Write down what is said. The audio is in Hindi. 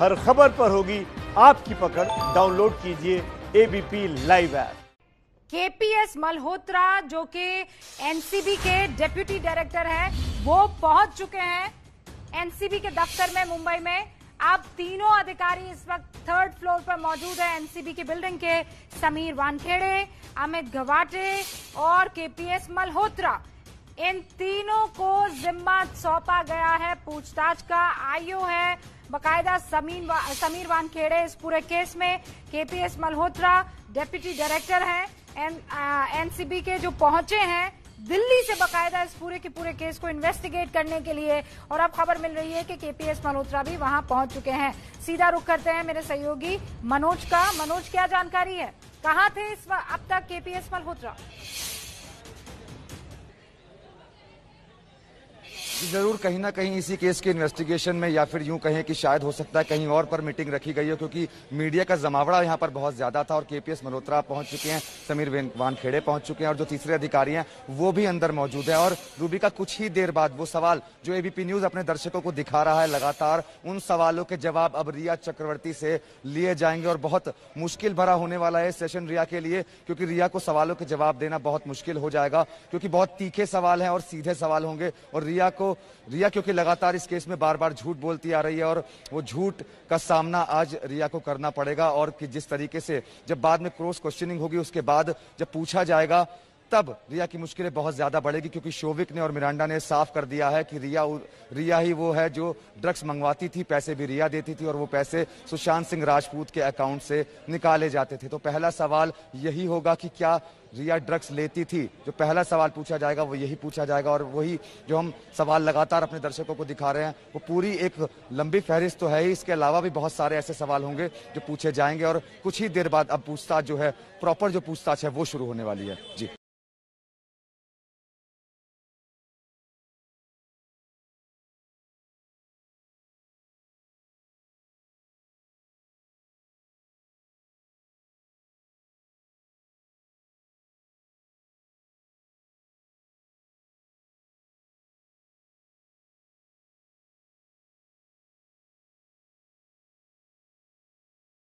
हर खबर पर होगी आपकी पकड़ डाउनलोड कीजिए ABP live app KPS Malhotra जो कि एनसीबी के डेप्यूटी डायरेक्टर हैं वो पहुंच चुके हैं एनसीबी के दफ्तर में मुंबई में आप तीनों अधिकारी इस वक्त थर्ड फ्लोर पर मौजूद है एनसीबी की बिल्डिंग के समीर वानखेड़े अमित घवाटे और केपीएस मल्होत्रा इन तीनों को जिम्मा सौंपा गया है पूछताछ का आईओ है बकायदा समीर वा, समीर वानखेड़े इस पूरे केस में केपीएस मल्होत्रा डेप्यूटी डायरेक्टर है एनसीबी के जो पहुंचे हैं दिल्ली से बकायदा इस पूरे के पूरे केस को इन्वेस्टिगेट करने के लिए और अब खबर मिल रही है कि केपीएस मल्होत्रा भी वहां पहुंच चुके हैं सीधा रुख करते हैं मेरे सहयोगी मनोज का मनोज क्या जानकारी है कहाँ थे इस अब तक केपीएस मल्होत्रा जरूर कहीं ना कहीं इसी केस के इन्वेस्टिगेशन में या फिर यूं कहें कि शायद हो सकता है कहीं और पर मीटिंग रखी गई हो क्योंकि मीडिया का जमावड़ा यहां पर बहुत ज्यादा था और केपीएस मल्होत्रा पहुंच चुके हैं समीर वानखेड़े पहुंच चुके हैं और जो तीसरे अधिकारी हैं वो भी अंदर मौजूद है और रूबी का कुछ ही देर बाद वो सवाल जो एबीपी न्यूज अपने दर्शकों को दिखा रहा है लगातार उन सवालों के जवाब अब रिया चक्रवर्ती से लिए जाएंगे और बहुत मुश्किल भरा होने वाला है सेशन रिया के लिए क्योंकि रिया को सवालों के जवाब देना बहुत मुश्किल हो जाएगा क्योंकि बहुत तीखे सवाल हैं और सीधे सवाल होंगे और रिया को रिया क्योंकि लगातार इस केस में बार बार झूठ बोलती आ रही है और वो झूठ का सामना आज रिया को करना पड़ेगा और कि जिस तरीके से जब बाद में क्रॉस क्वेश्चनिंग होगी उसके बाद जब पूछा जाएगा तब रिया की मुश्किलें बहुत ज्यादा बढ़ेगी क्योंकि शोविक ने और मिरांडा ने साफ कर दिया है कि रिया रिया ही वो है जो ड्रग्स मंगवाती थी पैसे भी रिया देती थी और वो पैसे सुशांत सिंह राजपूत के अकाउंट से निकाले जाते थे तो पहला सवाल यही होगा कि क्या रिया ड्रग्स लेती थी जो पहला सवाल पूछा जाएगा वो यही पूछा जाएगा और वही जो हम सवाल लगातार अपने दर्शकों को दिखा रहे हैं वो पूरी एक लंबी फहरिस्त तो है ही इसके अलावा भी बहुत सारे ऐसे सवाल होंगे जो पूछे जाएंगे और कुछ ही देर बाद अब पूछताछ जो है प्रॉपर जो पूछताछ है वो शुरू होने वाली है जी